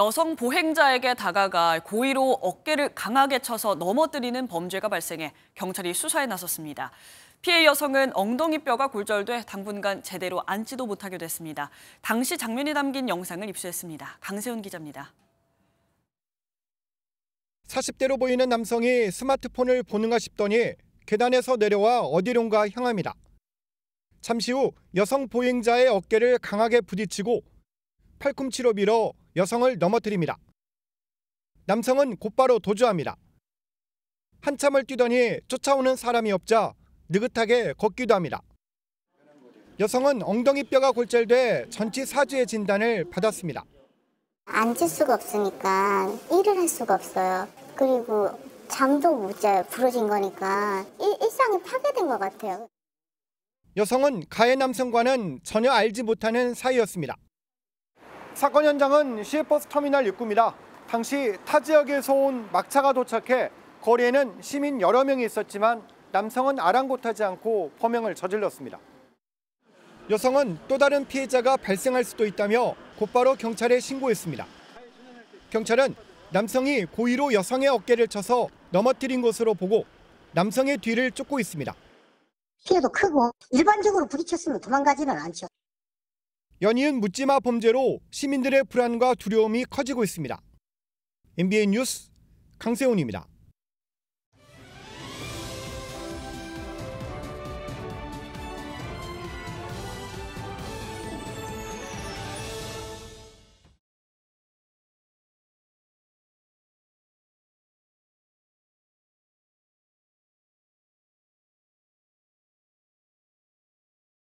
여성 보행자에게 다가가 고의로 어깨를 강하게 쳐서 넘어뜨리는 범죄가 발생해 경찰이 수사에 나섰습니다. 피해 여성은 엉덩이뼈가 골절돼 당분간 제대로 앉지도 못하게 됐습니다. 당시 장면이 담긴 영상을 입수했습니다. 강세훈 기자입니다. 40대로 보이는 남성이 스마트폰을 보는가 싶더니 계단에서 내려와 어디론가 향합니다. 잠시 후 여성 보행자의 어깨를 강하게 부딪히고 팔꿈치로 밀어 여성을 넘어뜨립니다. 남성은 곧바로 도주합니다. 한참을 뛰더니 쫓아오는 사람이 없자 느긋하게 걷기도 합니다. 여성은 엉덩이 뼈가 골절돼 전치 사주의 진단을 받았습니다. 앉을 수가 없으니까 일을 할 수가 없어요. 그리고 잠도 못 자요. 부러진 거니까 일, 일상이 파괴된 것 같아요. 여성은 가해 남성과는 전혀 알지 못하는 사이였습니다. 사건 현장은 시외버스 터미널 6구입니다 당시 타 지역에서 온 막차가 도착해 거리에는 시민 여러 명이 있었지만 남성은 아랑곳하지 않고 범행을 저질렀습니다. 여성은 또 다른 피해자가 발생할 수도 있다며 곧바로 경찰에 신고했습니다. 경찰은 남성이 고의로 여성의 어깨를 쳐서 넘어뜨린 것으로 보고 남성의 뒤를 쫓고 있습니다. 피해도 크고 일반적으로 부딪혔으면 도망가지는 않죠. 연이은 묻지마 범죄로 시민들의 불안과 두려움이 커지고 있습니다. MBN 뉴스 강세훈입니다.